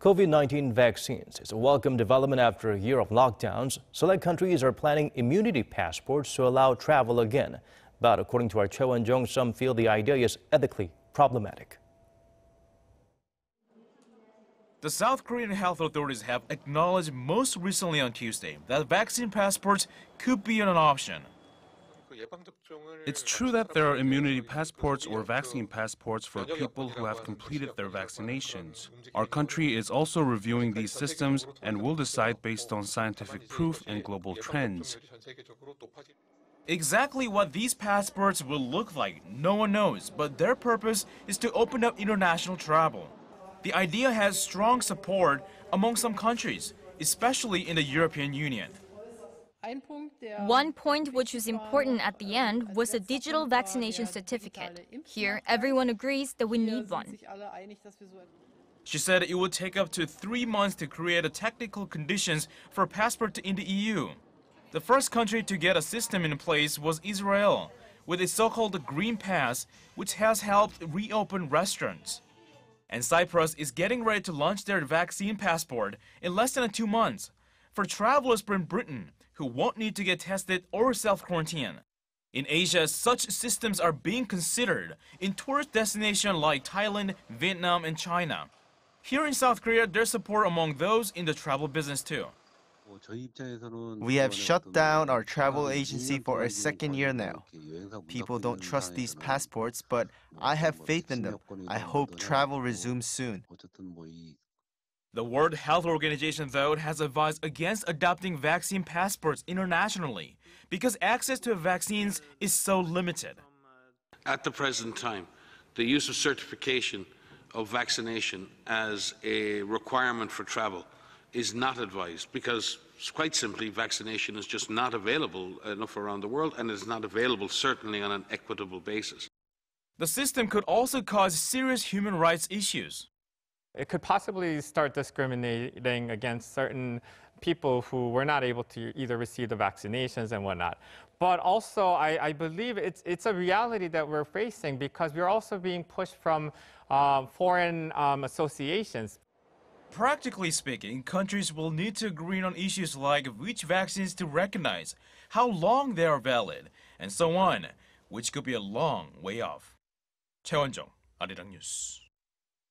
COVID 19 vaccines is a welcome development after a year of lockdowns. Select countries are planning immunity passports to allow travel again. But according to our Cho and Jong, some feel the idea is ethically problematic. The South Korean health authorities have acknowledged most recently on Tuesday that vaccine passports could be an option. It's true that there are immunity passports or vaccine passports for people who have completed their vaccinations. Our country is also reviewing these systems and will decide based on scientific proof and global trends. Exactly what these passports will look like, no one knows, but their purpose is to open up international travel. The idea has strong support among some countries, especially in the European Union. One point which was important at the ähm, end was the digital vaccination certificate. Here, everyone agrees that we need one. She said it would take up to three months to create the technical conditions for a passport in the EU. The first country to get a system in place was Israel, with its so-called Green Pass, which has helped reopen restaurants. And Cyprus is getting ready to launch their vaccine passport in less than two months, for travelers from Britain who won't need to get tested or self-quarantine. In Asia, such systems are being considered in tourist destinations like Thailand, Vietnam, and China. Here in South Korea, there's support among those in the travel business too. We have shut down our travel agency for a second year now. People don't trust these passports, but I have faith in them. I hope travel resumes soon. The World Health Organization, though, has advised against adopting vaccine passports internationally because access to vaccines is so limited. At the present time, the use of certification of vaccination as a requirement for travel is not advised because, quite simply, vaccination is just not available enough around the world and is not available certainly on an equitable basis. The system could also cause serious human rights issues it could possibly start discriminating against certain people who were not able to either receive the vaccinations and whatnot. But also, I, I believe it's, it's a reality that we're facing because we're also being pushed from uh, foreign um, associations. Practically speaking, countries will need to agree on issues like which vaccines to recognize, how long they are valid, and so on, which could be a long way off. Won-jung, Arirang News.